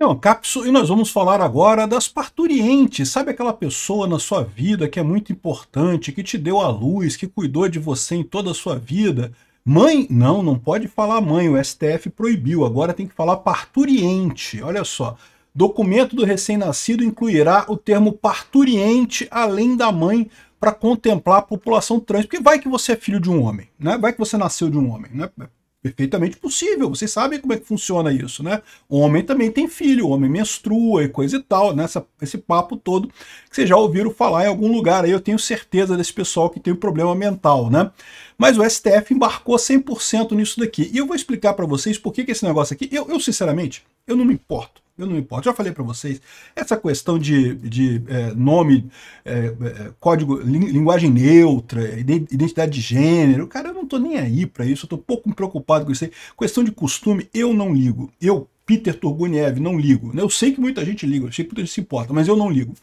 Então, Capso, e nós vamos falar agora das parturientes. Sabe aquela pessoa na sua vida que é muito importante, que te deu a luz, que cuidou de você em toda a sua vida? Mãe? Não, não pode falar mãe, o STF proibiu, agora tem que falar parturiente. Olha só, documento do recém-nascido incluirá o termo parturiente além da mãe para contemplar a população trans, porque vai que você é filho de um homem, né? vai que você nasceu de um homem, né? perfeitamente possível. Vocês sabem como é que funciona isso, né? O homem também tem filho, o homem menstrua e coisa e tal, né? esse papo todo que vocês já ouviram falar em algum lugar. Aí eu tenho certeza desse pessoal que tem um problema mental, né? Mas o STF embarcou 100% nisso daqui. E eu vou explicar para vocês por que, que esse negócio aqui... Eu, eu, sinceramente, eu não me importo. Eu não importo, já falei para vocês, essa questão de, de é, nome, é, é código, linguagem neutra, identidade de gênero, cara, eu não estou nem aí para isso, eu estou pouco preocupado com isso aí. Questão de costume, eu não ligo. Eu, Peter Turguniev, não ligo. Né, eu sei que muita gente liga, eu sei que muita gente se importa, mas eu não ligo.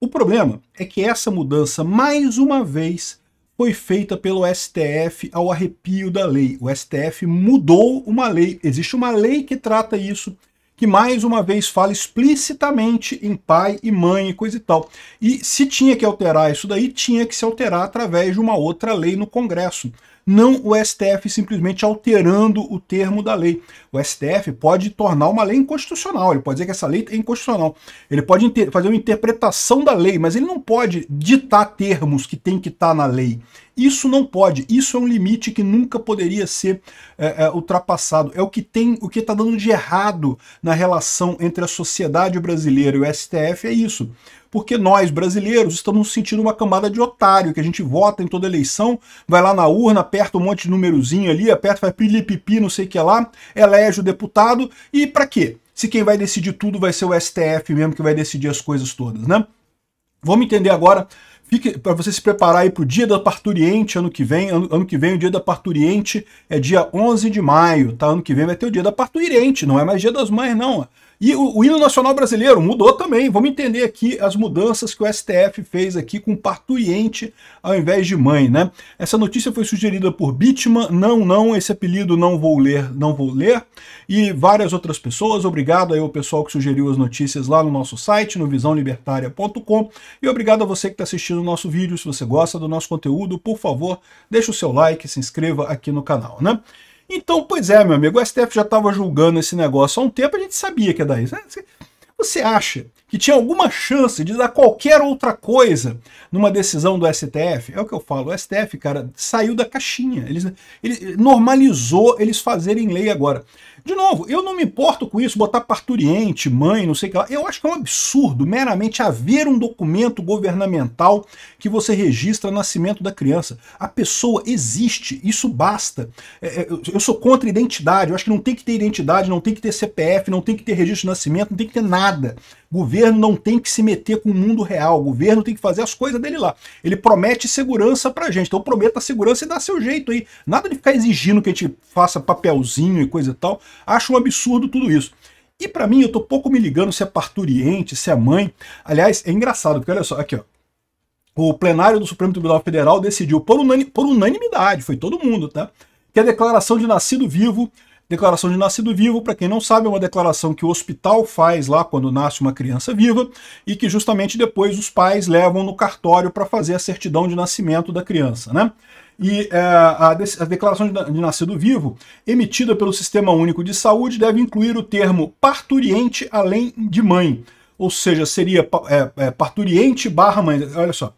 O problema é que essa mudança, mais uma vez, foi feita pelo STF ao arrepio da lei. O STF mudou uma lei. Existe uma lei que trata isso que mais uma vez fala explicitamente em pai e mãe e coisa e tal. E se tinha que alterar isso daí, tinha que se alterar através de uma outra lei no Congresso não o STF simplesmente alterando o termo da lei. O STF pode tornar uma lei inconstitucional, ele pode dizer que essa lei é inconstitucional. Ele pode fazer uma interpretação da lei, mas ele não pode ditar termos que tem que estar tá na lei. Isso não pode, isso é um limite que nunca poderia ser é, é, ultrapassado. É o que tem, o que está dando de errado na relação entre a sociedade brasileira e o STF é isso porque nós, brasileiros, estamos sentindo uma camada de otário, que a gente vota em toda eleição, vai lá na urna, aperta um monte de númerozinho ali, aperta, vai pilipipi, não sei o que lá, elege o deputado, e para quê? Se quem vai decidir tudo vai ser o STF mesmo, que vai decidir as coisas todas, né? Vamos entender agora para você se preparar aí para o dia da parturiente ano que vem. Ano, ano, que vem o dia da parturiente é dia 11 de maio, tá? Ano que vem vai ter o dia da parturiente, não é mais dia das mães não. E o, o, hino nacional brasileiro mudou também. Vamos entender aqui as mudanças que o STF fez aqui com parturiente ao invés de mãe, né? Essa notícia foi sugerida por Bitman, não, não, esse apelido não vou ler, não vou ler, e várias outras pessoas. Obrigado aí ao pessoal que sugeriu as notícias lá no nosso site, no visãolibertaria.com, e obrigado a você que está assistindo o nosso vídeo. Se você gosta do nosso conteúdo, por favor, deixe o seu like, se inscreva aqui no canal, né? Então, pois é, meu amigo, o STF já estava julgando esse negócio há um tempo, a gente sabia que ia dar isso. Você acha que tinha alguma chance de dar qualquer outra coisa numa decisão do STF? É o que eu falo, o STF, cara, saiu da caixinha. Eles, ele normalizou eles fazerem lei agora. De novo, eu não me importo com isso, botar parturiente, mãe, não sei o que lá. Eu acho que é um absurdo meramente haver um documento governamental que você registra o nascimento da criança. A pessoa existe, isso basta. É, é, eu sou contra identidade, eu acho que não tem que ter identidade, não tem que ter CPF, não tem que ter registro de nascimento, não tem que ter nada. Governo não tem que se meter com o mundo real, o governo tem que fazer as coisas dele lá. Ele promete segurança pra gente, então prometa segurança e dá seu jeito aí. Nada de ficar exigindo que a gente faça papelzinho e coisa e tal. Acho um absurdo tudo isso. E para mim, eu tô pouco me ligando se é parturiente, se é mãe. Aliás, é engraçado, porque olha só, aqui ó. O plenário do Supremo Tribunal Federal decidiu por, unani por unanimidade, foi todo mundo, tá? Que é a declaração de nascido vivo Declaração de nascido vivo, para quem não sabe, é uma declaração que o hospital faz lá quando nasce uma criança viva e que justamente depois os pais levam no cartório para fazer a certidão de nascimento da criança, né? E é, a, de a declaração de, de nascido vivo, emitida pelo Sistema Único de Saúde, deve incluir o termo parturiente além de mãe. Ou seja, seria é, é, parturiente barra mãe. Olha só,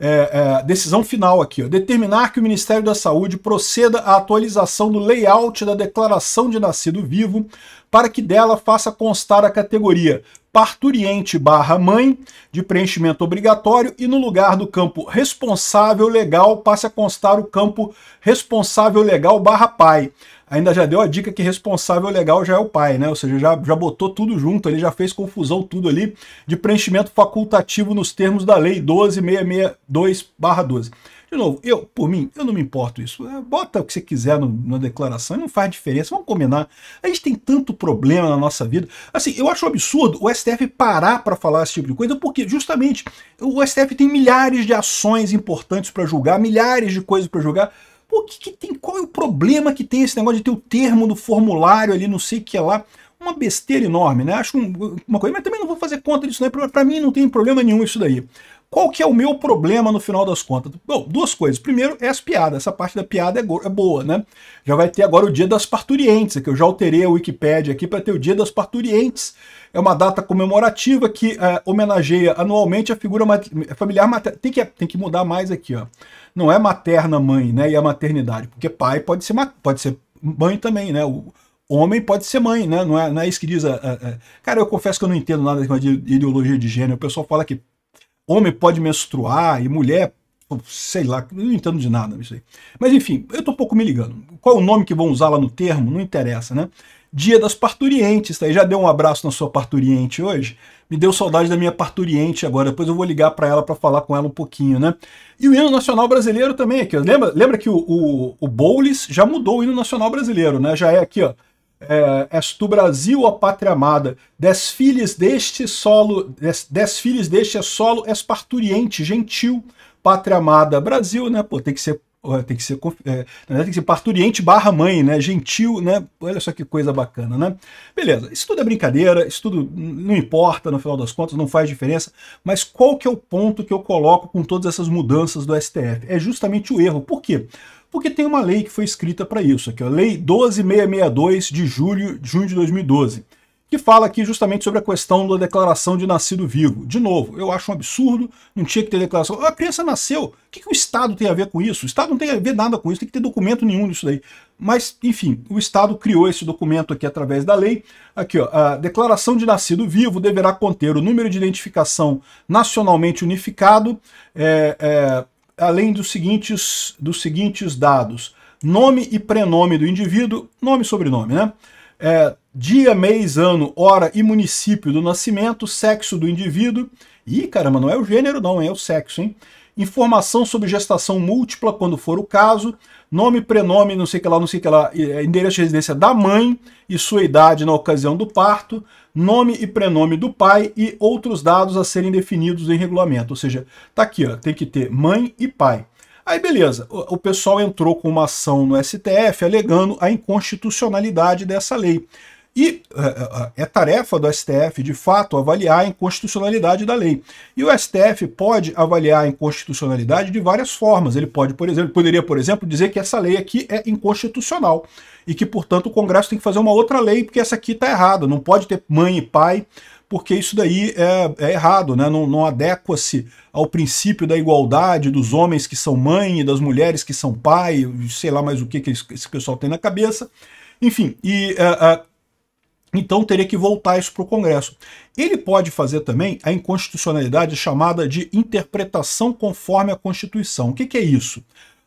é, é, decisão final aqui, ó, determinar que o Ministério da Saúde proceda à atualização do layout da declaração de nascido vivo para que dela faça constar a categoria parturiente barra mãe de preenchimento obrigatório e no lugar do campo responsável legal passe a constar o campo responsável legal barra pai ainda já deu a dica que responsável legal já é o pai, né? Ou seja, já, já botou tudo junto ali, já fez confusão tudo ali de preenchimento facultativo nos termos da lei 12662-12. De novo, eu, por mim, eu não me importo isso. É, bota o que você quiser no, na declaração, não faz diferença, vamos combinar. A gente tem tanto problema na nossa vida. Assim, eu acho absurdo o STF parar para falar esse tipo de coisa, porque justamente o STF tem milhares de ações importantes para julgar, milhares de coisas para julgar. Pô, que, que tem, qual é o problema que tem esse negócio de ter o termo do formulário ali, não sei o que é lá? Uma besteira enorme, né? Acho um, uma coisa, mas também não vou fazer conta disso, né? Para mim não tem problema nenhum isso daí. Qual que é o meu problema no final das contas? Bom, duas coisas. Primeiro é as piadas. Essa parte da piada é, é boa, né? Já vai ter agora o dia das parturientes, que eu já alterei a Wikipédia aqui para ter o dia das parturientes. É uma data comemorativa que é, homenageia anualmente a figura mat familiar materna. Tem que, tem que mudar mais aqui, ó. Não é materna mãe, né? E a maternidade, porque pai pode ser, pode ser mãe também, né? O, homem pode ser mãe, né? Não é, não é isso que diz a, a, a... Cara, eu confesso que eu não entendo nada de ideologia de gênero. O pessoal fala que homem pode menstruar e mulher, sei lá, não entendo de nada nisso aí. Mas enfim, eu tô um pouco me ligando. Qual é o nome que vão usar lá no termo? Não interessa, né? Dia das parturientes, tá aí. Já deu um abraço na sua parturiente hoje? Me deu saudade da minha parturiente agora, depois eu vou ligar para ela para falar com ela um pouquinho, né? E o hino nacional brasileiro também aqui, ó. Lembra, lembra que o, o, o Boulis já mudou o hino nacional brasileiro, né? Já é aqui, ó é, És tu Brasil, ó pátria amada, des filhos deste solo, des, filhos deste solo és parturiente, gentil, pátria amada. Brasil, né, pô, tem que ser tem que ser, é, tem que ser parturiente barra mãe, né? Gentil, né? Olha só que coisa bacana, né? Beleza, isso tudo é brincadeira, isso tudo não importa, no final das contas, não faz diferença, mas qual que é o ponto que eu coloco com todas essas mudanças do STF? É justamente o erro. Por quê? Porque tem uma lei que foi escrita para isso, aqui, a Lei 12662 de julho, junho de 2012, que fala aqui justamente sobre a questão da declaração de nascido vivo. De novo, eu acho um absurdo, não tinha que ter declaração. A criança nasceu, o que, que o Estado tem a ver com isso? O Estado não tem a ver nada com isso, tem que ter documento nenhum disso daí. Mas, enfim, o Estado criou esse documento aqui através da lei. Aqui, ó, a declaração de nascido vivo deverá conter o número de identificação nacionalmente unificado, é, é, além dos seguintes, dos seguintes dados. Nome e prenome do indivíduo, nome e sobrenome, né? É, dia, mês, ano, hora e município do nascimento, sexo do indivíduo. Ih, caramba, não é o gênero não, é o sexo, hein? Informação sobre gestação múltipla, quando for o caso. Nome, prenome, não sei que lá, não sei que lá. É, endereço de residência da mãe e sua idade na ocasião do parto nome e prenome do pai e outros dados a serem definidos em regulamento. Ou seja, tá aqui, ó, tem que ter mãe e pai. Aí beleza, o pessoal entrou com uma ação no STF alegando a inconstitucionalidade dessa lei. E é, é, é, é tarefa do STF, de fato, avaliar a inconstitucionalidade da lei. E o STF pode avaliar a inconstitucionalidade de várias formas. Ele pode, por exemplo, poderia, por exemplo, dizer que essa lei aqui é inconstitucional e que, portanto, o Congresso tem que fazer uma outra lei porque essa aqui está errada. Não pode ter mãe e pai porque isso daí é, é errado, né? não, não adequa-se ao princípio da igualdade dos homens que são mãe e das mulheres que são pai, sei lá mais o que, que esse pessoal tem na cabeça. Enfim, e uh, uh, então teria que voltar isso para o Congresso. Ele pode fazer também a inconstitucionalidade chamada de interpretação conforme a Constituição. O que, que é isso?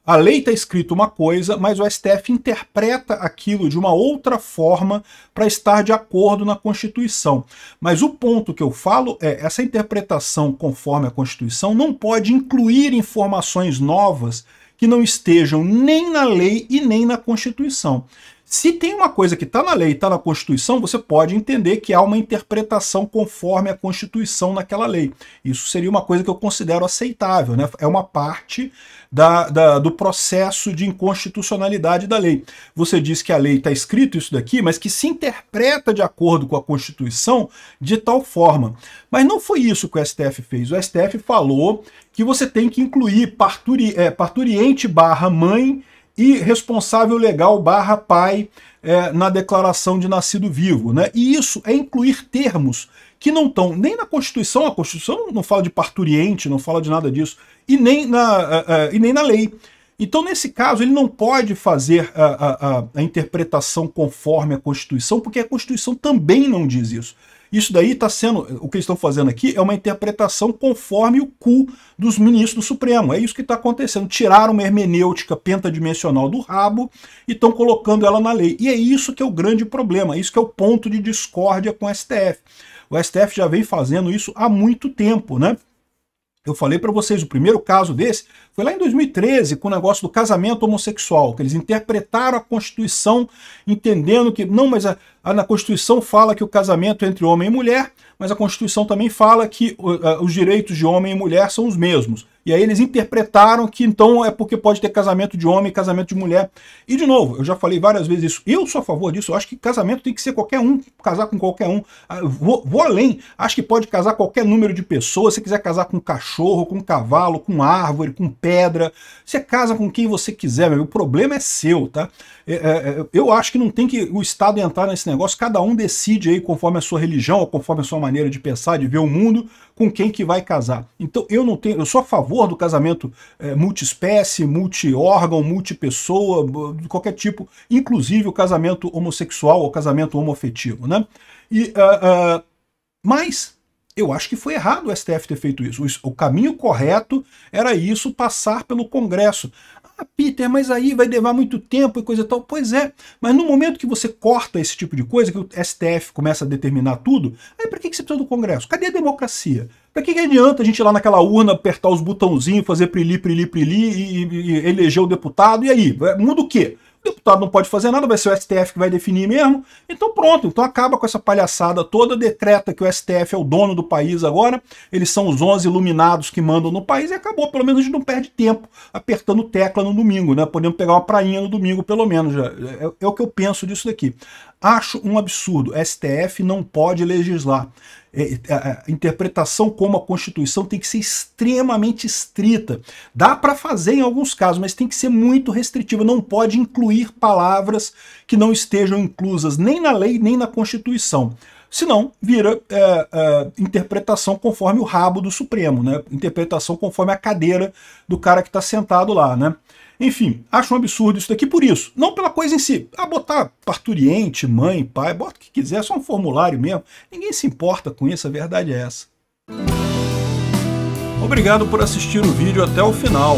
A lei está escrita uma coisa, mas o STF interpreta aquilo de uma outra forma para estar de acordo na Constituição. Mas o ponto que eu falo é essa interpretação conforme a Constituição não pode incluir informações novas que não estejam nem na lei e nem na Constituição. Se tem uma coisa que está na lei, está na Constituição, você pode entender que há uma interpretação conforme a Constituição naquela lei. Isso seria uma coisa que eu considero aceitável, né? é uma parte da, da, do processo de inconstitucionalidade da lei. Você diz que a lei está escrito isso daqui, mas que se interpreta de acordo com a Constituição de tal forma. Mas não foi isso que o STF fez. O STF falou que você tem que incluir parturi, é, parturiente barra mãe e responsável legal barra pai é, na declaração de nascido vivo. Né? E isso é incluir termos que não estão nem na Constituição, a Constituição não, fala de parturiente, não fala de nada disso, e nem na, uh, uh, e nem na lei. Então, nesse caso, ele não pode fazer a, a, a interpretação conforme a Constituição, porque a Constituição também não diz isso. Isso daí está sendo, o que eles estão fazendo aqui é uma interpretação conforme o cu dos ministros do Supremo. É isso que está acontecendo. Tiraram uma hermenêutica pentadimensional do rabo e estão colocando ela na lei. E é isso que é o grande problema, é isso que é o ponto de discórdia com o STF. O STF já vem fazendo isso há muito tempo, né? Eu falei para vocês, o primeiro caso desse foi lá em 2013, com o negócio do casamento homossexual, que eles interpretaram a Constituição entendendo que, não, mas a, ah, na Constituição fala que o casamento é entre homem e mulher, mas a Constituição também fala que ah, os direitos de homem e mulher são os mesmos. E aí eles interpretaram que então é porque pode ter casamento de homem e casamento de mulher. E de novo, eu já falei várias vezes isso, eu sou a favor disso, eu acho que casamento tem que ser qualquer um, casar com qualquer um. Ah, vou, vou além, acho que pode casar qualquer número de pessoas, se quiser casar com cachorro, com cavalo, com árvore, com pedra, você casa com quem você quiser, meu. o problema é seu, tá? É, é, é, eu acho que não tem que o Estado entrar nesse negócio, cada um decide aí conforme a sua religião, ou conforme a sua maneira de pensar, de ver o mundo, com quem que vai casar. Então eu não tenho, eu sou a favor do casamento é, multiespécie, multiórgão, multipessoa, de qualquer tipo, inclusive o casamento homossexual ou casamento homoafetivo, né? E, uh, uh, mas eu acho que foi errado o STF ter feito isso. O caminho correto era isso passar pelo Congresso. Ah, Peter, mas aí vai levar muito tempo e coisa e tal. Pois é, mas no momento que você corta esse tipo de coisa, que o STF começa a determinar tudo, aí para que, você precisa do Congresso? Cadê a democracia? Para que, que adianta a gente ir lá naquela urna, apertar os botãozinhos, fazer prili, prili, prili e, e, e eleger o deputado? E aí? Muda o quê? O deputado não pode fazer nada, vai ser o STF que vai definir mesmo. Então pronto, então acaba com essa palhaçada toda, decreta que o STF é o dono do país agora, eles são os 11 iluminados que mandam no país e acabou, pelo menos a gente não perde tempo apertando tecla no domingo, né? Podemos pegar uma prainha no domingo, pelo menos. É, é, é o que eu penso disso daqui. Acho um absurdo. STF não pode legislar. É, é, é, a interpretação como a Constituição tem que ser extremamente estrita. Dá para fazer em alguns casos, mas tem que ser muito restritiva. Não pode incluir palavras que não estejam inclusas nem na lei nem na Constituição senão vira é, é, interpretação conforme o rabo do Supremo, né? interpretação conforme a cadeira do cara que está sentado lá. Né? Enfim, acho um absurdo isso daqui por isso. Não pela coisa em si. Ah, botar parturiente, mãe, pai, bota o que quiser, só um formulário mesmo. Ninguém se importa com isso, a verdade é essa. Obrigado por assistir o vídeo até o final.